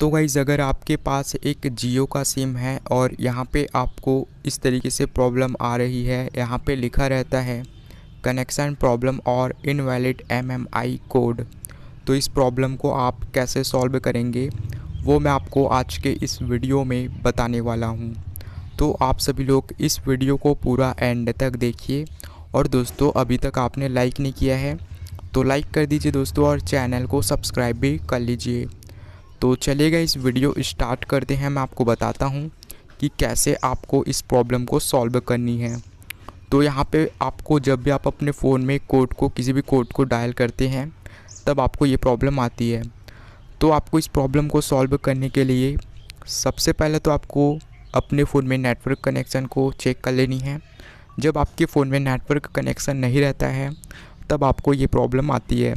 तो गाइज़ अगर आपके पास एक जियो का सिम है और यहाँ पे आपको इस तरीके से प्रॉब्लम आ रही है यहाँ पे लिखा रहता है कनेक्शन प्रॉब्लम और इनवैलिड एमएमआई कोड तो इस प्रॉब्लम को आप कैसे सॉल्व करेंगे वो मैं आपको आज के इस वीडियो में बताने वाला हूँ तो आप सभी लोग इस वीडियो को पूरा एंड तक देखिए और दोस्तों अभी तक आपने लाइक नहीं किया है तो लाइक कर दीजिए दोस्तों और चैनल को सब्सक्राइब भी कर लीजिए तो चलेगा इस वीडियो स्टार्ट करते हैं मैं आपको बताता हूँ कि कैसे आपको इस प्रॉब्लम को सॉल्व करनी है तो यहाँ पे आपको जब भी आप अपने फ़ोन में कोड को किसी भी कोड को डायल करते हैं तब आपको ये प्रॉब्लम आती है तो आपको इस प्रॉब्लम को सॉल्व करने के लिए सबसे पहले तो आपको अपने फ़ोन में नेटवर्क कनेक्शन को चेक कर लेनी है जब आपके फ़ोन में नेटवर्क कनेक्शन नहीं रहता है तब आपको ये प्रॉब्लम आती है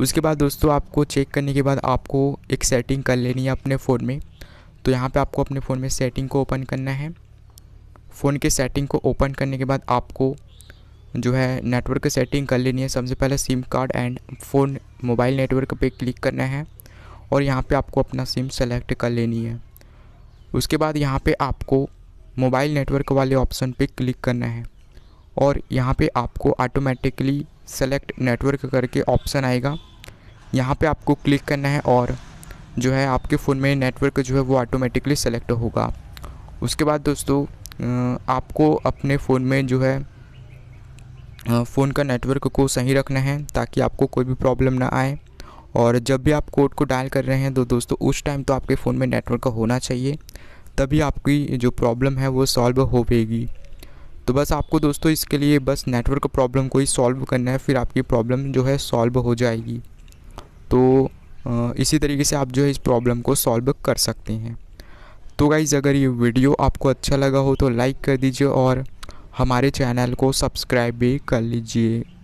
उसके बाद दोस्तों आपको चेक करने के बाद आपको एक सेटिंग कर लेनी है अपने फ़ोन में तो यहाँ पे आपको अपने फ़ोन में सेटिंग को ओपन करना है फ़ोन के सेटिंग को ओपन करने के बाद आपको जो है नेटवर्क सेटिंग कर लेनी है सबसे पहले SIM card and phone mobile network पे क्लिक करना है और यहाँ पे आपको अपना सिम सेलेक्ट कर लेनी है उसके बाद यहाँ पे आपको मोबाइल नेटवर्क वाले ऑप्शन पे क्लिक करना है और यहाँ पे आपको ऑटोमेटिकली सेलेक्ट नेटवर्क करके ऑप्शन आएगा यहाँ पे आपको क्लिक करना है और जो है आपके फ़ोन में नेटवर्क जो है वो ऑटोमेटिकली सेलेक्ट होगा उसके बाद दोस्तों आपको अपने फ़ोन में जो है फ़ोन का नेटवर्क को सही रखना है ताकि आपको कोई भी प्रॉब्लम ना आए और जब भी आप कोड को डायल कर रहे हैं तो दोस्तों उस टाइम तो आपके फ़ोन में नेटवर्क होना चाहिए तभी आपकी जो प्रॉब्लम है वो सॉल्व हो पेगी तो बस आपको दोस्तों इसके लिए बस नेटवर्क प्रॉब्लम को ही सॉल्व करना है फिर आपकी प्रॉब्लम जो है सॉल्व हो जाएगी तो इसी तरीके से आप जो है इस प्रॉब्लम को सॉल्व कर सकते हैं तो गाइज़ अगर ये वीडियो आपको अच्छा लगा हो तो लाइक कर दीजिए और हमारे चैनल को सब्सक्राइब भी कर लीजिए